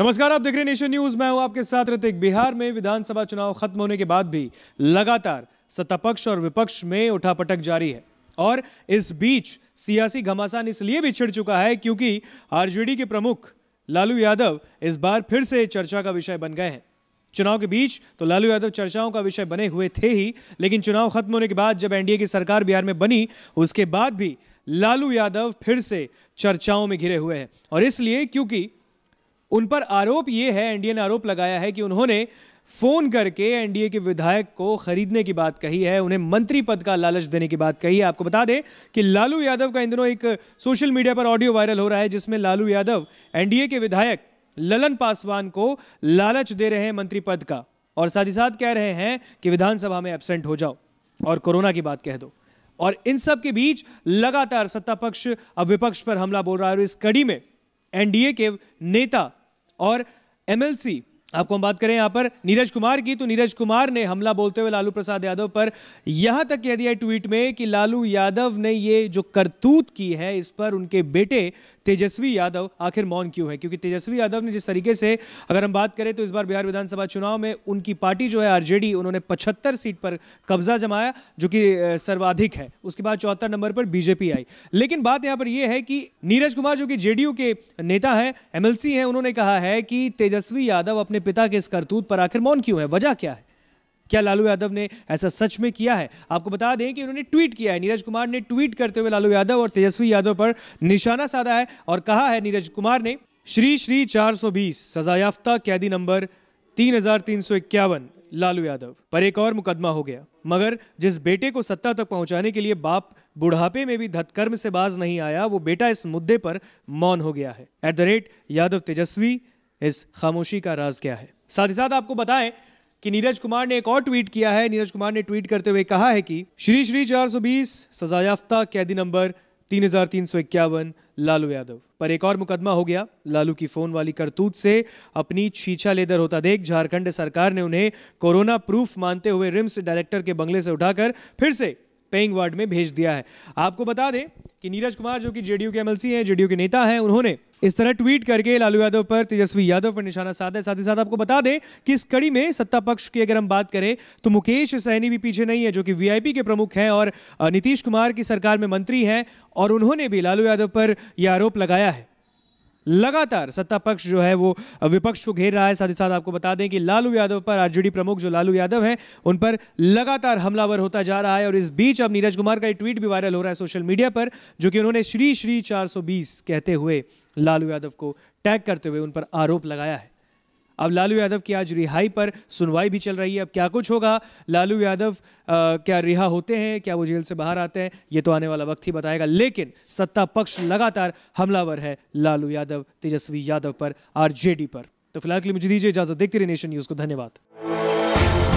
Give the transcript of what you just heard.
नमस्कार आप देख रहे नेशन न्यूज मैं हूं आपके साथ ऋतिक बिहार में विधानसभा चुनाव खत्म होने के बाद भी लगातार सत्तापक्ष और विपक्ष में उठापटक जारी है और इस बीच सियासी घमासान इसलिए भी छिड़ चुका है क्योंकि आरजेडी के प्रमुख लालू यादव इस बार फिर से चर्चा का विषय बन गए हैं चुनाव के बीच तो लालू यादव चर्चाओं का विषय बने हुए थे ही लेकिन चुनाव खत्म होने के बाद जब एनडीए की सरकार बिहार में बनी उसके बाद भी लालू यादव फिर से चर्चाओं में घिरे हुए हैं और इसलिए क्योंकि उन पर आरोप ये है एनडीए ने आरोप लगाया है कि उन्होंने फोन करके एनडीए के विधायक को खरीदने की बात कही है उन्हें मंत्री पद का लालच देने की बात कही है आपको बता दें कि लालू यादव का इन दिनों एक सोशल मीडिया पर ऑडियो वायरल हो रहा है जिसमें लालू यादव एनडीए के विधायक ललन पासवान को लालच दे रहे हैं मंत्री पद का और साथ ही साथ कह रहे हैं कि विधानसभा में एबसेंट हो जाओ और कोरोना की बात कह दो और इन सब के बीच लगातार सत्ता पक्ष अब विपक्ष पर हमला बोल रहा है और इस कड़ी में एनडीए के नेता और एमएलसी आपको हम बात करें यहां पर नीरज कुमार की तो नीरज कुमार ने हमला बोलते हुए लालू प्रसाद यादव पर यहां तक कह दिया ट्वीट में कि लालू यादव ने ये जो करतूत की है इस पर उनके बेटे तेजस्वी यादव आखिर मौन क्यों है क्योंकि तेजस्वी यादव ने जिस तरीके से अगर हम बात करें तो इस बार बिहार विधानसभा चुनाव में उनकी पार्टी जो है आरजेडी उन्होंने पचहत्तर सीट पर कब्जा जमाया जो कि सर्वाधिक है उसके बाद चौहत्तर नंबर पर बीजेपी आई लेकिन बात यहां पर यह है कि नीरज कुमार जो कि जेडीयू के नेता है एमएलसी हैं उन्होंने कहा है कि तेजस्वी यादव अपने अपने पिता के इस करतूत पर आखिर मौन क्यों है वजह क्या है क्या लालू यादव ने ऐसा सच में किया है आपको बता दें कि उन्होंने ट्वीट किया है नीरज कुमार ने ट्वीट करते हुए लालू यादव और तेजस्वी यादव पर निशाना साधा है और कहा है नीरज कुमार ने श्री श्री 420 सजायाफ्ता कैदी नंबर तीन लालू यादव पर एक और मुकदमा हो गया मगर जिस बेटे को सत्ता तक पहुंचाने के लिए बाप बुढ़ापे में भी धतकर्म से बाज नहीं आया वो बेटा इस मुद्दे पर मौन हो गया है at the rate Yadav Tejashwi इस खामोशी का राज क्या है साथ ही साथ आपको बताएं कि नीरज कुमार ने एक और ट्वीट किया है नीरज कुमार ने ट्वीट करते हुए कहा है कि श्री श्री 420 सजायाफ्ता कैदी नंबर तीन हजार तीन सौ इक्यावन लालू यादव पर एक और मुकदमा हो गया लालू की फोन वाली करतूत से अपनी छीछा लेदर होता देख झारखंड सरकार ने उन्हें कोरोना प्रूफ मानते हुए रिम्स डायरेक्टर के बंगले से उठाकर फिर से पेइंग वार्ड में भेज दिया है आपको बता दें कि नीरज कुमार जो कि जेडीयू के एमएलसी हैं जेडीयू के नेता हैं उन्होंने इस तरह ट्वीट करके लालू यादव पर तेजस्वी यादव पर निशाना साधा है साथ ही साथ आपको बता दें कि इस कड़ी में सत्ता पक्ष की अगर हम बात करें तो मुकेश सहनी भी पीछे नहीं है जो कि वीआईपी के प्रमुख हैं और नीतीश कुमार की सरकार में मंत्री हैं और उन्होंने भी लालू यादव पर यह आरोप लगाया है लगातार सत्ता पक्ष जो है वो विपक्ष को घेर रहा है साथ ही साथ आपको बता दें कि लालू यादव पर आरजेडी प्रमुख जो लालू यादव हैं उन पर लगातार हमलावर होता जा रहा है और इस बीच अब नीरज कुमार का एक ट्वीट भी वायरल हो रहा है सोशल मीडिया पर जो कि उन्होंने श्री श्री चार कहते हुए लालू यादव को टैग करते हुए उन पर आरोप लगाया है अब लालू यादव की आज रिहाई पर सुनवाई भी चल रही है अब क्या कुछ होगा लालू यादव आ, क्या रिहा होते हैं क्या वो जेल से बाहर आते हैं ये तो आने वाला वक्त ही बताएगा लेकिन सत्ता पक्ष लगातार हमलावर है लालू यादव तेजस्वी यादव पर आर पर तो फिलहाल के लिए मुझे दीजिए इजाजत देखते रहिए नेशन न्यूज़ को धन्यवाद